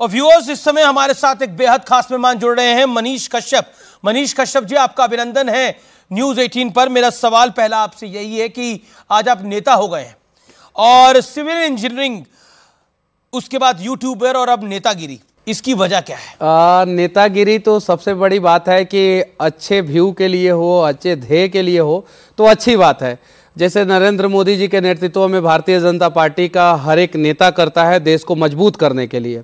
और व्यूअर्स इस समय हमारे साथ एक बेहद खास मेहमान जुड़ रहे हैं मनीष कश्यप मनीष कश्यप जी आपका अभिनंदन है न्यूज 18 पर मेरा सवाल पहला आपसे यही है कि आज आप नेता हो गए हैं और सिविल इंजीनियरिंग उसके बाद यूट्यूबर और अब नेतागिरी इसकी वजह क्या है आ, नेतागिरी तो सबसे बड़ी बात है कि अच्छे व्यू के लिए हो अच्छे ध्येय के लिए हो तो अच्छी बात है जैसे नरेंद्र मोदी जी के नेतृत्व में भारतीय जनता पार्टी का हर एक नेता करता है देश को मजबूत करने के लिए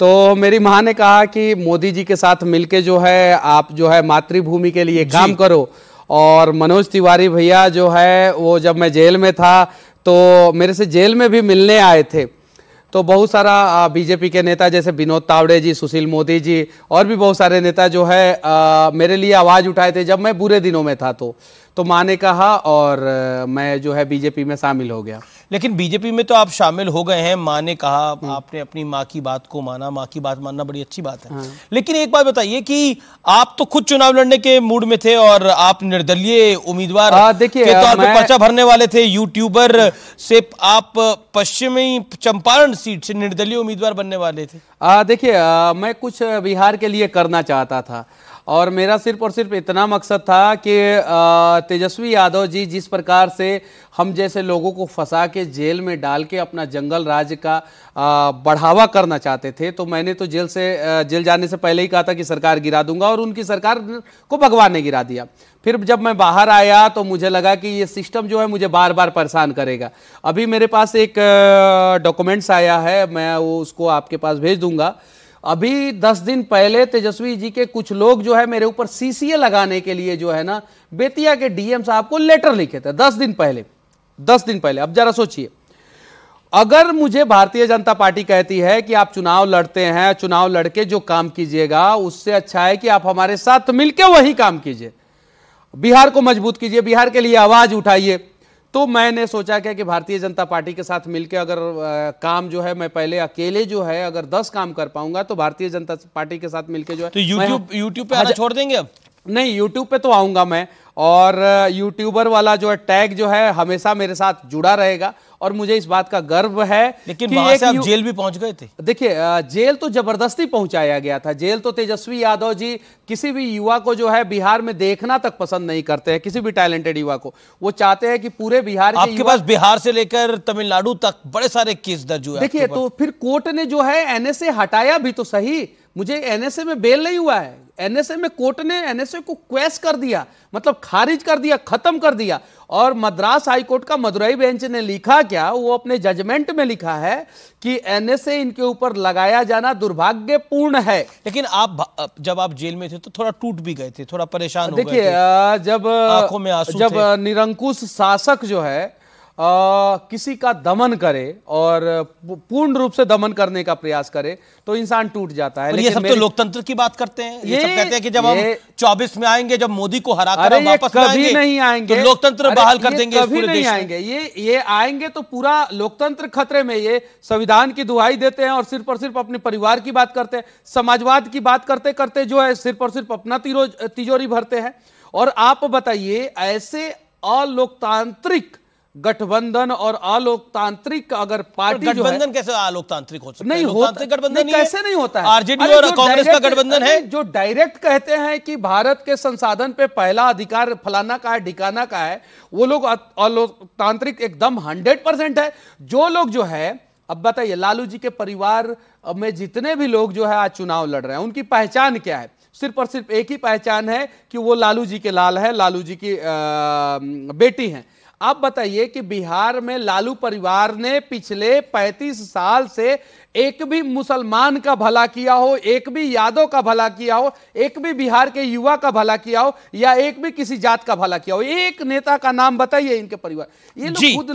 तो मेरी माँ ने कहा कि मोदी जी के साथ मिलके जो है आप जो है मातृभूमि के लिए काम करो और मनोज तिवारी भैया जो है वो जब मैं जेल में था तो मेरे से जेल में भी मिलने आए थे तो बहुत सारा बीजेपी के नेता जैसे विनोद तावड़े जी सुशील मोदी जी और भी बहुत सारे नेता जो है आ, मेरे लिए आवाज़ उठाए थे जब मैं बुरे दिनों में था तो तो माँ ने कहा और मैं जो है बीजेपी में शामिल हो गया लेकिन बीजेपी में तो आप शामिल हो गए हैं माँ ने कहा हम्म। आपने अपनी माँ की बात को माना माँ की बात मानना बड़ी अच्छी बात है हाँ। लेकिन एक बात बताइए कि आप तो खुद चुनाव लड़ने के मूड में थे और आप निर्दलीय उम्मीदवार देखिए पर्चा भरने वाले थे यूट्यूबर से आप पश्चिमी चंपारण सीट से निर्दलीय उम्मीदवार बनने वाले थे देखिए मैं कुछ बिहार के लिए करना चाहता था और मेरा सिर्फ और सिर्फ इतना मकसद था कि तेजस्वी यादव जी जिस प्रकार से हम जैसे लोगों को फंसा के जेल में डाल के अपना जंगल राज्य का बढ़ावा करना चाहते थे तो मैंने तो जेल से जेल जाने से पहले ही कहा था कि सरकार गिरा दूंगा और उनकी सरकार को भगवान ने गिरा दिया फिर जब मैं बाहर आया तो मुझे लगा कि ये सिस्टम जो है मुझे बार बार परेशान करेगा अभी मेरे पास एक डॉक्यूमेंट्स आया है मैं वो उसको आपके पास भेज दूंगा अभी दस दिन पहले तेजस्वी जी के कुछ लोग जो है मेरे ऊपर सीसीए लगाने के लिए जो है ना बेतिया के डीएम साहब को लेटर लिखे थे दस दिन पहले दस दिन पहले अब जरा सोचिए अगर मुझे भारतीय जनता पार्टी कहती है कि आप चुनाव लड़ते हैं चुनाव लड़के जो काम कीजिएगा उससे अच्छा है कि आप हमारे साथ मिलकर वही काम कीजिए बिहार को मजबूत कीजिए बिहार के लिए आवाज उठाइए तो मैंने सोचा क्या कि भारतीय जनता पार्टी के साथ मिलकर अगर आ, काम जो है मैं पहले अकेले जो है अगर दस काम कर पाऊंगा तो भारतीय जनता पार्टी के साथ मिलकर जो है तो यूट्यूब यूट्यूब पे आना छोड़ देंगे अब नहीं यूट्यूब पे तो आऊंगा मैं और यूट्यूबर वाला जो है टैग जो है हमेशा मेरे साथ जुड़ा रहेगा और मुझे इस बात का गर्व है लेकिन कि से आप जेल भी पहुंच गए थे देखिए जेल तो जबरदस्ती पहुंचाया गया था जेल तो तेजस्वी यादव जी किसी भी युवा को जो है बिहार में देखना तक पसंद नहीं करते हैं किसी भी टैलेंटेड युवा को वो चाहते हैं कि पूरे बिहार आपके पास बिहार से लेकर तमिलनाडु तक बड़े सारे केस दर्ज हुए देखिए तो फिर कोर्ट ने जो है एनएसए हटाया भी तो सही मुझे एनएसए में बेल नहीं हुआ है एनएसए में कोर्ट ने एनएसए को क्वेश्चन कर दिया मतलब खारिज कर दिया खत्म कर दिया और मद्रास हाईकोर्ट का मदुरई बेंच ने लिखा क्या वो अपने जजमेंट में लिखा है कि एनएसए इनके ऊपर लगाया जाना दुर्भाग्यपूर्ण है लेकिन आप जब आप जेल में थे तो थोड़ा टूट भी गए थे थोड़ा परेशान देखिए जब आंखों में जब निरंकुश शासक जो है आ, किसी का दमन करे और पूर्ण रूप से दमन करने का प्रयास करे तो इंसान टूट जाता है तो ये सब तो लोकतंत्र की बात करते हैं ये, ये सब कहते हैं कि जब हम 24 में आएंगे जब मोदी को हरा कर वापस कभी नहीं आएंगे तो लोकतंत्र बहाल कर देंगे कभी नहीं आएंगे ये ये आएंगे तो पूरा लोकतंत्र खतरे में ये संविधान की दुहाई देते हैं और सिर्फ और सिर्फ अपने परिवार की बात करते हैं समाजवाद की बात करते करते जो है सिर्फ और सिर्फ अपना तिजोरी भरते हैं और आप बताइए ऐसे अलोकतांत्रिक गठबंधन और अलोकतांत्रिक अगर पार्टी गठबंधन कैसे अलोकतांत्रिक हो सकता नहीं होता गठबंधन कैसे नहीं होता है आरजेडी और कांग्रेस का गठबंधन है जो डायरेक्ट कहते हैं कि भारत के संसाधन पे पहला अधिकार फलाना का है ढिकाना का है वो लोग अलोकतांत्रिक एकदम हंड्रेड परसेंट है जो लोग जो है अब बताइए लालू जी के परिवार में जितने भी लोग जो है आज चुनाव लड़ रहे हैं उनकी पहचान क्या है सिर्फ और सिर्फ एक ही पहचान है कि वो लालू जी के लाल है लालू जी की बेटी है आप बताइए कि बिहार में लालू परिवार ने पिछले 35 साल से एक भी मुसलमान का भला किया हो एक भी यादव का भला किया हो एक भी बिहार के युवा का भला किया हो या एक भी किसी जात का भला किया हो एक नेता का नाम बताइए इनके परिवार ये लोग खुद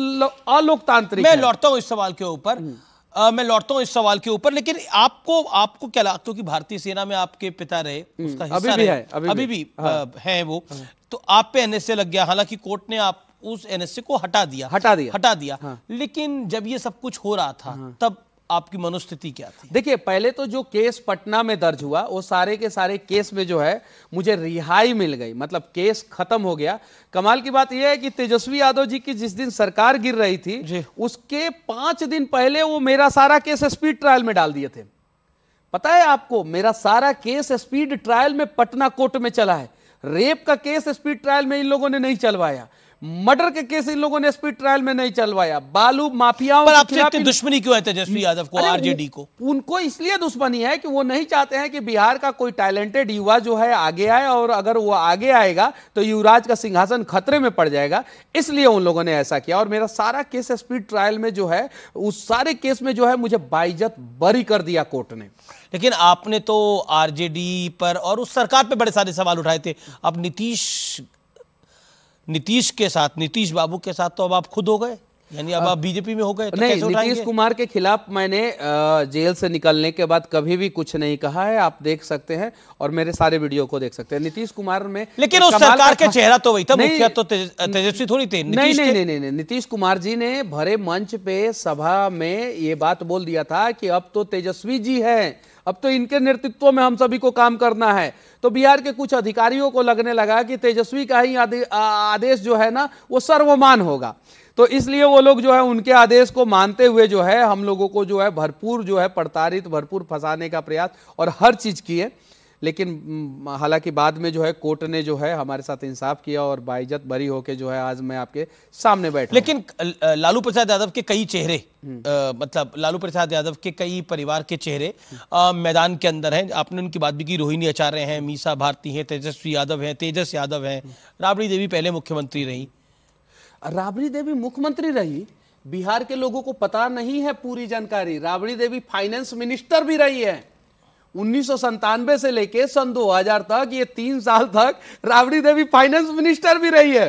अलोकतांत्रिक मैं लौटता हूं इस सवाल के ऊपर आ, हम्म। मैं लौटता हूँ इस सवाल के ऊपर लेकिन आपको आपको क्या लगता क्योंकि भारतीय सेना में आपके पिता रहे हम्म। उसका हिस्सा अभी भी है अभी, अभी भी, भी हाँ, है वो हाँ, तो आप पे एनएसए लग गया हालांकि कोर्ट ने आप उस एनएसए को हटा दिया हटा दिया हटा दिया हाँ। लेकिन जब ये सब कुछ हो रहा था हाँ। तब आपकी मनोस्थिति क्या थी देखिए पहले तो जो केस पटना में दर्ज हुआ वो सारे के सारे केस में जो है मुझे रिहाई मिल गई मतलब केस खत्म हो गया कमाल की बात ये है कि तेजस्वी यादव जी की जिस दिन सरकार गिर रही थी उसके पांच दिन पहले वो मेरा सारा केस स्पीड ट्रायल में डाल दिए थे पता है आपको मेरा सारा केस स्पीड ट्रायल में पटना कोर्ट में चला है रेप का केस स्पीड ट्रायल में इन लोगों ने नहीं चलवाया मर्डर के केस इन लोगों ने स्पीड ट्रायल में नहीं चलवाया बालू माफियाओं पर आपके इतनी दुश्मनी क्यों है तेजस्वी हम्म। यादव को आरजेडी को उनको इसलिए दुश्मनी है कि वो नहीं चाहते हैं कि बिहार का कोई टैलेंटेड युवा जो है आगे आए और अगर वो आगे आएगा तो युवराज का सिंहासन खतरे में पड़ जाएगा इसलिए उन लोगों ने ऐसा किया और मेरा सारा केस स्पीड ट्रायल में जो है उस सारे केस में जो है मुझे बाइजत बरी कर दिया कोर्ट ने लेकिन आपने तो आरजेडी पर और उस सरकार पर बड़े सारे सवाल उठाए थे अब नीतीश नीतीश के साथ नीतीश बाबू के साथ तो अब आप खुद हो गए यानी अब आप बीजेपी में हो गए तो नहीं नीतीश कुमार के खिलाफ मैंने जेल से निकलने के बाद कभी भी कुछ नहीं कहा है आप देख सकते हैं और मेरे सारे वीडियो को देख सकते हैं नीतीश कुमार में लेकिन उस सरकार के चेहरा तो वही था मुखिया तो तेजस्वी थोड़ी थे नहीं नहीं नहीं नहीं नीतीश कुमार जी ने भरे मंच पे सभा में ये बात बोल दिया था कि अब तो तेजस्वी जी है अब तो इनके नेतृत्व में हम सभी को काम करना है तो बिहार के कुछ अधिकारियों को लगने लगा कि तेजस्वी का ही आदे, आदेश जो है ना वो सर्वमान होगा तो इसलिए वो लोग जो है उनके आदेश को मानते हुए जो है हम लोगों को जो है भरपूर जो है प्रताड़ित भरपूर फंसाने का प्रयास और हर चीज़ किए लेकिन हालांकि बाद में जो है कोर्ट ने जो है हमारे साथ इंसाफ किया और बाइजत बरी होके जो है आज मैं आपके सामने बैठा लेकिन लालू प्रसाद यादव के कई चेहरे आ, हम्म। मतलब लालू प्रसाद यादव के कई परिवार के चेहरे आ, मैदान के अंदर हैं आपने उनकी बात भी की रोहिणी आचार्य हैं मीसा भारती हैं तेजस्वी यादव हैं तेजस यादव हैं हम्म। राबड़ी देवी पहले मुख्यमंत्री रही राबड़ी देवी मुख्यमंत्री रही बिहार के लोगों को पता नहीं है पूरी जानकारी राबड़ी देवी फाइनेंस मिनिस्टर भी रही है उन्नीस से लेके सन 2000 तक ये तीन साल तक राबड़ी देवी फाइनेंस मिनिस्टर भी रही है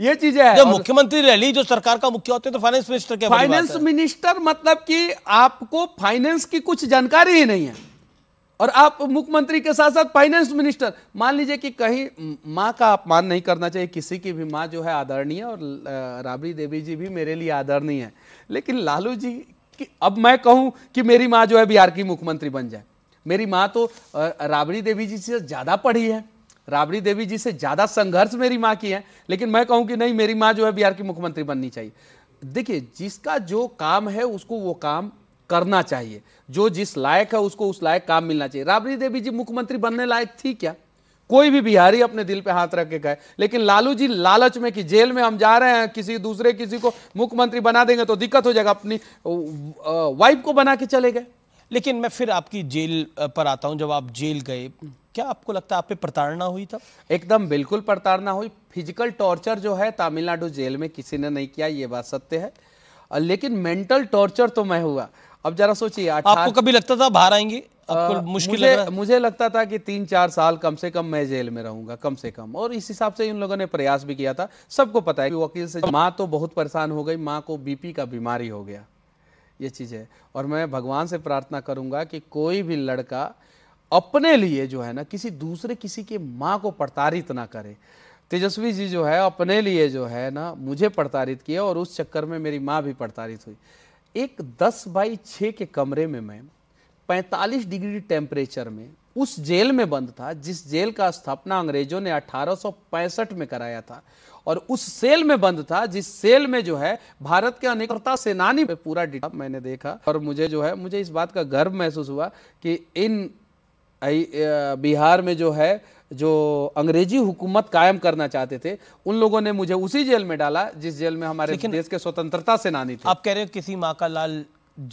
ये चीजें है मुख्यमंत्री रैली जो सरकार का मुख्य होते तो फाइनेंस मिनिस्टर के फाइनेंस मिनिस्टर मतलब कि आपको फाइनेंस की कुछ जानकारी ही नहीं है और आप मुख्यमंत्री के साथ साथ फाइनेंस मिनिस्टर मान लीजिए कि कहीं माँ का अपमान नहीं करना चाहिए किसी की भी माँ जो है आदरणीय और राबड़ी देवी जी भी मेरे लिए आदरणीय है लेकिन लालू जी कि अब मैं कहूं कि मेरी माँ जो है बिहार की मुख्यमंत्री बन जाए मेरी माँ तो राबड़ी देवी जी से ज़्यादा पढ़ी है राबड़ी देवी जी से ज़्यादा संघर्ष मेरी माँ की है लेकिन मैं कहूँ कि नहीं मेरी माँ जो है बिहार की मुख्यमंत्री बननी चाहिए देखिए जिसका जो काम है उसको वो काम करना चाहिए जो जिस लायक है उसको उस लायक काम मिलना चाहिए राबड़ी देवी जी मुख्यमंत्री बनने लायक थी क्या कोई भी बिहारी अपने दिल पे हाथ रख के गए लेकिन लालू जी लालच में कि जेल में हम जा रहे हैं किसी दूसरे किसी को मुख्यमंत्री बना देंगे तो दिक्कत हो जाएगा अपनी वाइफ को बना के चले गए लेकिन मैं फिर आपकी जेल पर आता हूँ जब आप जेल गए क्या आपको लगता है आप पे प्रताड़ना हुई था एकदम बिल्कुल प्रताड़ना हुई फिजिकल टॉर्चर जो है तमिलनाडु जेल में किसी ने नहीं किया ये बात सत्य है लेकिन मेंटल टॉर्चर तो मैं हुआ अब जरा सोचिए आपको कभी लगता था बाहर आएंगे आपको मुश्किल मुझे, लग मुझे लगता था कि तीन चार साल कम से कम मैं जेल में रहूंगा कम से कम और इस हिसाब से इन लोगों ने प्रयास भी किया था सबको पता है कि वकील से माँ तो बहुत परेशान हो गई माँ को बीपी का बीमारी हो गया ये चीज़ है और मैं भगवान से प्रार्थना करूंगा कि कोई भी लड़का अपने लिए जो है ना किसी दूसरे किसी के माँ को प्रताड़ित ना करे तेजस्वी जी जो है अपने लिए जो है ना मुझे प्रताड़ित किया और उस चक्कर में मेरी माँ भी प्रताड़ित हुई एक दस बाई छः के कमरे में मैं पैंतालीस डिग्री टेम्परेचर में उस जेल में बंद था जिस जेल का स्थापना अंग्रेजों ने अठारह में कराया था और उस सेल में बंद था जिस सेल में जो है भारत के अनेकता सेनानी में पूरा डिटा मैंने देखा और मुझे जो है मुझे इस बात का गर्व महसूस हुआ कि इन बिहार में जो है जो अंग्रेजी हुकूमत कायम करना चाहते थे उन लोगों ने मुझे उसी जेल में डाला जिस जेल में हमारे देश के स्वतंत्रता सेनानी थे आप कह रहे हो किसी माँ का लाल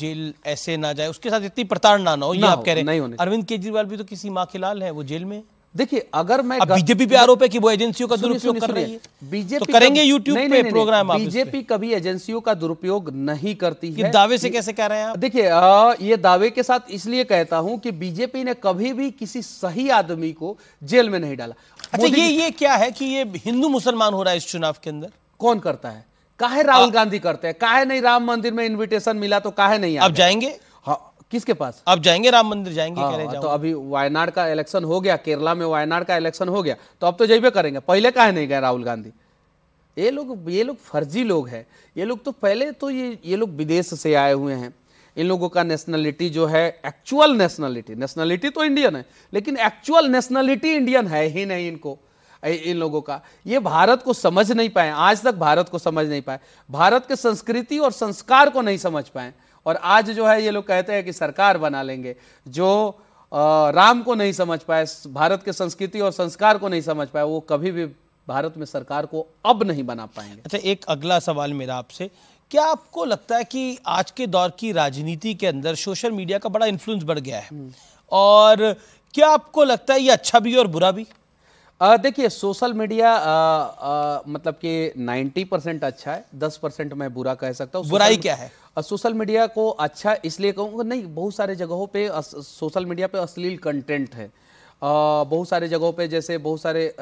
जेल ऐसे ना जाए उसके साथ इतनी प्रताड़ना ना हो ये आप कह रहे हैं अरविंद केजरीवाल भी तो किसी माँ के लाल है वो जेल में देखिए अगर मैं बीजेपी पे आरोप है कि वो एजेंसियों का दुरुपयोग कर रही है बीजेपी तो करेंगे यूट्यूब पे नहीं, प्रोग्राम बीजेपी कभी एजेंसियों का दुरुपयोग नहीं करती है दावे से कैसे कह रहे हैं देखिए ये दावे के साथ इसलिए कहता हूं कि बीजेपी ने कभी भी किसी सही आदमी को जेल में नहीं डाला अच्छा ये ये क्या है कि ये हिंदू मुसलमान हो रहा है इस चुनाव के अंदर कौन करता है काहे राहुल गांधी करते हैं काहे नहीं राम मंदिर में इन्विटेशन मिला तो काहे नहीं आप जाएंगे किसके पास अब जाएंगे राम मंदिर जाएंगे हाँ, कहने तो अभी वायनाड का इलेक्शन हो गया केरला में वायनाड का इलेक्शन हो गया तो अब तो जैबे करेंगे पहले काहे नहीं गए राहुल गांधी ये लोग ये लोग फर्जी लोग हैं ये लोग तो पहले तो ये ये लोग विदेश से आए हुए हैं इन लोगों का नेशनलिटी जो है एक्चुअल नेशनलिटी नेशनलिटी तो इंडियन है लेकिन एक्चुअल नेशनलिटी इंडियन है ही नहीं इनको इन लोगों का ये भारत को समझ नहीं पाए आज तक भारत को समझ नहीं पाए भारत के संस्कृति और संस्कार को नहीं समझ पाए और आज जो है ये लोग कहते हैं कि सरकार बना लेंगे जो राम को नहीं समझ पाए भारत के संस्कृति और संस्कार को नहीं समझ पाए वो कभी भी भारत में सरकार को अब नहीं बना पाएंगे अच्छा एक अगला सवाल मेरा आपसे क्या आपको लगता है कि आज के दौर की राजनीति के अंदर सोशल मीडिया का बड़ा इन्फ्लुएंस बढ़ गया है हम्म। और क्या आपको लगता है ये अच्छा भी और बुरा भी देखिए सोशल मीडिया मतलब कि 90 परसेंट अच्छा है 10 परसेंट मैं बुरा कह सकता हूँ बुराई क्या है सोशल मीडिया को अच्छा इसलिए कहूँगा नहीं बहुत सारे जगहों पे सोशल मीडिया पे अश्लील कंटेंट है बहुत सारे जगहों पे जैसे बहुत सारे आ,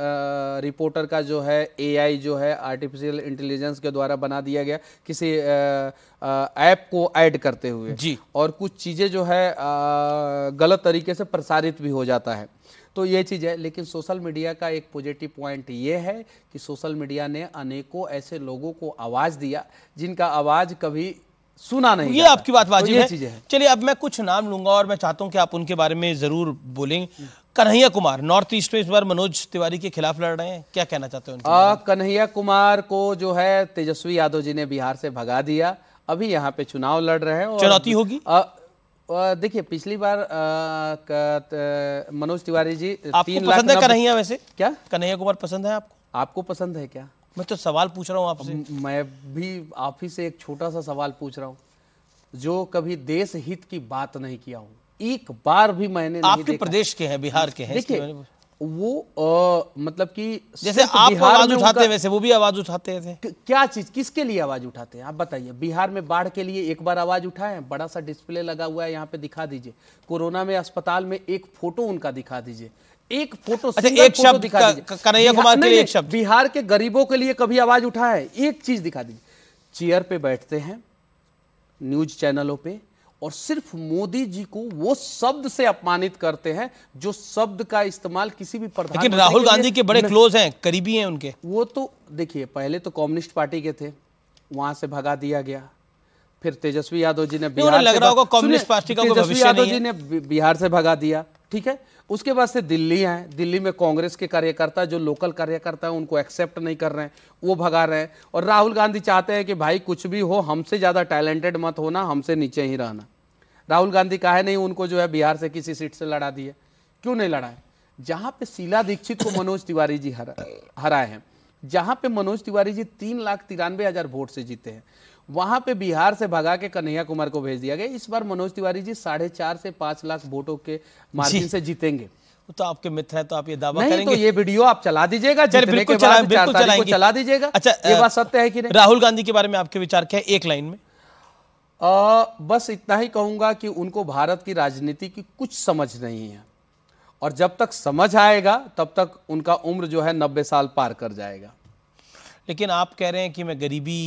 रिपोर्टर का जो है एआई जो है आर्टिफिशियल इंटेलिजेंस के द्वारा बना दिया गया किसी ऐप को ऐड करते हुए जी और कुछ चीज़ें जो है आ, गलत तरीके से प्रसारित भी हो जाता है तो ये चीज़ है लेकिन सोशल मीडिया का एक पॉजिटिव पॉइंट ये है कि सोशल मीडिया ने अनेकों ऐसे लोगों को आवाज़ दिया जिनका आवाज़ कभी सुना नहीं ये आपकी बात तो वाजिब तो है, चलिए अब मैं कुछ नाम लूंगा और मैं चाहता हूँ कि आप उनके बारे में जरूर बोलेंगे कन्हैया कुमार नॉर्थ ईस्ट में इस बार मनोज तिवारी के खिलाफ लड़ रहे हैं क्या कहना चाहते हैं कन्हैया कुमार को जो है तेजस्वी यादव जी ने बिहार से भगा दिया अभी यहाँ पे चुनाव लड़ रहे हैं चुनौती होगी देखिए पिछली बार मनोज तिवारी जी आपको पसंद है कन्हैया वैसे क्या कन्हैया कुमार पसंद है आपको आपको पसंद है क्या मैं तो सवाल पूछ रहा हूँ आपसे मैं भी आप ही से एक छोटा सा सवाल पूछ रहा हूँ जो कभी देश हित की बात नहीं किया हूँ एक बार भी मैंने आपके प्रदेश के हैं बिहार के हैं देखिए वो आ, मतलब कि जैसे आप आवाज उठाते वैसे वो भी आवाज उठाते थे क्या चीज किसके लिए आवाज उठाते हैं आप बताइए बिहार में बाढ़ के लिए एक बार आवाज उठाए बड़ा सा डिस्प्ले लगा हुआ है यहाँ पे दिखा दीजिए कोरोना में अस्पताल में एक फोटो उनका दिखा दीजिए एक फोटो अच्छा, एक शब्द दिखा दीजिए कन्हैया कुमार के लिए एक शब्द बिहार के गरीबों के लिए कभी आवाज उठा है एक चीज दिखा दीजिए चेयर पे बैठते हैं न्यूज चैनलों पे और सिर्फ मोदी जी को वो शब्द से अपमानित करते हैं जो शब्द का इस्तेमाल किसी भी प्रधान लेकिन राहुल गांधी के बड़े क्लोज हैं करीबी हैं उनके वो तो देखिए पहले तो कम्युनिस्ट पार्टी के थे वहां से भगा दिया गया फिर तेजस्वी यादव जी ने बिहार लग रहा होगा कम्युनिस्ट पार्टी का तेजस्वी यादव जी ने बिहार से भगा दिया ठीक है उसके बाद से दिल्ली आए दिल्ली में कांग्रेस के कार्यकर्ता जो लोकल कार्यकर्ता है उनको एक्सेप्ट नहीं कर रहे हैं वो भगा रहे हैं और राहुल गांधी चाहते हैं कि भाई कुछ भी हो हमसे ज़्यादा टैलेंटेड मत होना हमसे नीचे ही रहना राहुल गांधी काहे नहीं उनको जो है बिहार से किसी सीट से लड़ा दिए क्यों नहीं लड़ाए जहाँ पे शीला दीक्षित को मनोज तिवारी जी हरा हराए हैं जहाँ पे मनोज तिवारी जी तीन लाख तिरानवे हज़ार वोट से जीते हैं वहां पे बिहार से भगा के कन्हैया कुमार को भेज दिया गया इस बार मनोज तिवारी जी साढ़े चार से पांच लाख वोटों के मार्जिन से जीतेंगे तो आपके मित्र है तो आप ये दावा नहीं, तो करेंगे तो ये वीडियो आप चला दीजिएगा बिल्कुल चला, बिल्कुल चला दीजिएगा अच्छा ये बात सत्य है कि नहीं राहुल गांधी के बारे में आपके विचार क्या है एक लाइन में आ, बस इतना ही कहूंगा कि उनको भारत की राजनीति की कुछ समझ नहीं है और जब तक समझ आएगा तब तक उनका उम्र जो है नब्बे साल पार कर जाएगा लेकिन आप कह रहे हैं कि मैं गरीबी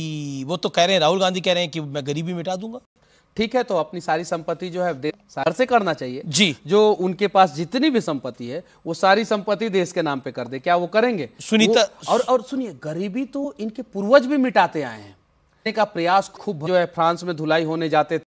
वो तो कह रहे हैं राहुल गांधी कह रहे हैं कि मैं गरीबी मिटा दूंगा ठीक है तो अपनी सारी संपत्ति जो है सार से करना चाहिए जी जो उनके पास जितनी भी संपत्ति है वो सारी संपत्ति देश के नाम पे कर दे क्या वो करेंगे सुनीता और और सुनिए गरीबी तो इनके पूर्वज भी मिटाते आए हैं का प्रयास खूब जो है फ्रांस में धुलाई होने जाते थे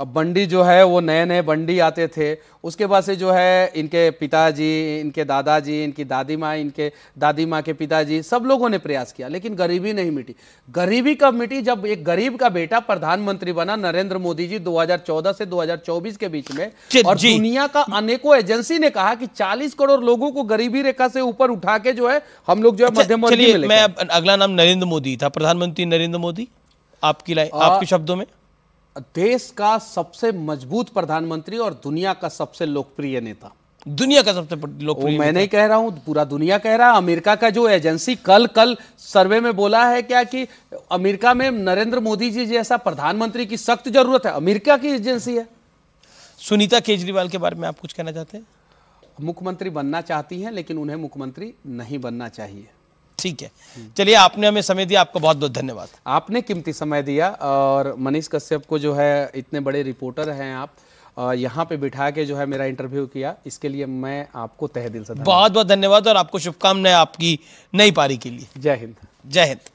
बंडी जो है वो नए नए बंडी आते थे उसके बाद से जो है इनके पिताजी इनके दादाजी इनकी दादी माँ इनके दादी माँ के पिताजी सब लोगों ने प्रयास किया लेकिन गरीबी नहीं मिटी गरीबी कब मिटी जब एक गरीब का बेटा प्रधानमंत्री बना नरेंद्र मोदी जी 2014 से 2024 के बीच में और दुनिया का अनेकों एजेंसी ने कहा कि चालीस करोड़ लोगों को गरीबी रेखा से ऊपर उठा के जो है हम लोग जो है अच्छा, मध्यम अगला नाम नरेंद्र मोदी था प्रधानमंत्री नरेंद्र मोदी आपकी आपके शब्दों में देश का सबसे मजबूत प्रधानमंत्री और दुनिया का सबसे लोकप्रिय नेता दुनिया का सबसे लोकप्रिय मैं नहीं कह रहा हूं पूरा दुनिया कह रहा है अमेरिका का जो एजेंसी कल कल सर्वे में बोला है क्या कि अमेरिका में नरेंद्र मोदी जी जैसा प्रधानमंत्री की सख्त जरूरत है अमेरिका की एजेंसी है सुनीता केजरीवाल के बारे में आप कुछ कहना चाहते हैं मुख्यमंत्री बनना चाहती हैं लेकिन उन्हें मुख्यमंत्री नहीं बनना चाहिए ठीक है चलिए आपने हमें समय दिया आपको बहुत बहुत धन्यवाद आपने कीमती समय दिया और मनीष कश्यप को जो है इतने बड़े रिपोर्टर हैं आप यहाँ पे बिठा के जो है मेरा इंटरव्यू किया इसके लिए मैं आपको तह दिल से बहुत बहुत धन्यवाद और आपको शुभकामनाएं आपकी नई पारी के लिए जय हिंद जय हिंद